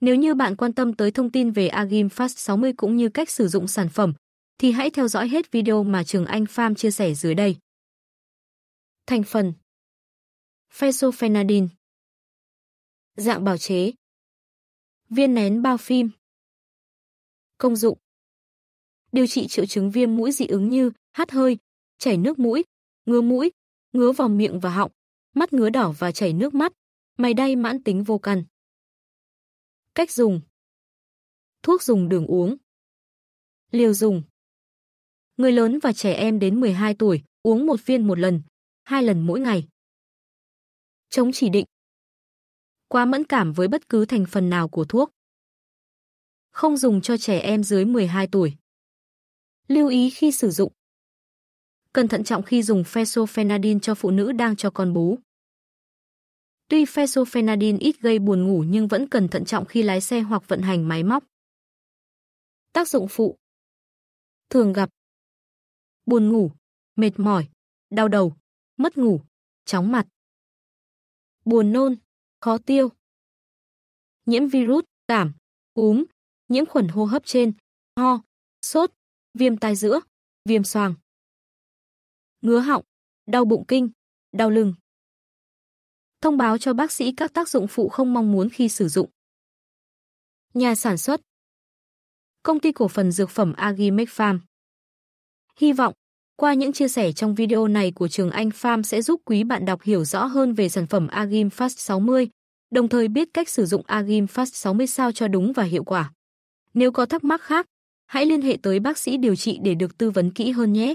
Nếu như bạn quan tâm tới thông tin về Agim Fast 60 cũng như cách sử dụng sản phẩm, thì hãy theo dõi hết video mà Trường Anh Farm chia sẻ dưới đây. Thành phần Phesophenadin Dạng bào chế Viên nén bao phim Công dụng Điều trị triệu chứng viêm mũi dị ứng như hắt hơi, chảy nước mũi, ngứa mũi, ngứa vào miệng và họng, mắt ngứa đỏ và chảy nước mắt, mày đay mãn tính vô căn. Cách dùng Thuốc dùng đường uống Liều dùng Người lớn và trẻ em đến 12 tuổi uống một viên một lần, hai lần mỗi ngày. Chống chỉ định Quá mẫn cảm với bất cứ thành phần nào của thuốc. Không dùng cho trẻ em dưới 12 tuổi. Lưu ý khi sử dụng Cần thận trọng khi dùng phesofenadin cho phụ nữ đang cho con bú. Tuy phesophenadin ít gây buồn ngủ nhưng vẫn cần thận trọng khi lái xe hoặc vận hành máy móc. Tác dụng phụ Thường gặp Buồn ngủ, mệt mỏi, đau đầu, mất ngủ, chóng mặt. Buồn nôn, khó tiêu. Nhiễm virus, cảm, cúm, nhiễm khuẩn hô hấp trên, ho, sốt, viêm tai giữa, viêm xoang. Ngứa họng, đau bụng kinh, đau lưng thông báo cho bác sĩ các tác dụng phụ không mong muốn khi sử dụng. Nhà sản xuất Công ty cổ phần dược phẩm Agimec Farm Hy vọng, qua những chia sẻ trong video này của trường Anh Farm sẽ giúp quý bạn đọc hiểu rõ hơn về sản phẩm Agim Fast 60, đồng thời biết cách sử dụng Agim Fast 60 sao cho đúng và hiệu quả. Nếu có thắc mắc khác, hãy liên hệ tới bác sĩ điều trị để được tư vấn kỹ hơn nhé.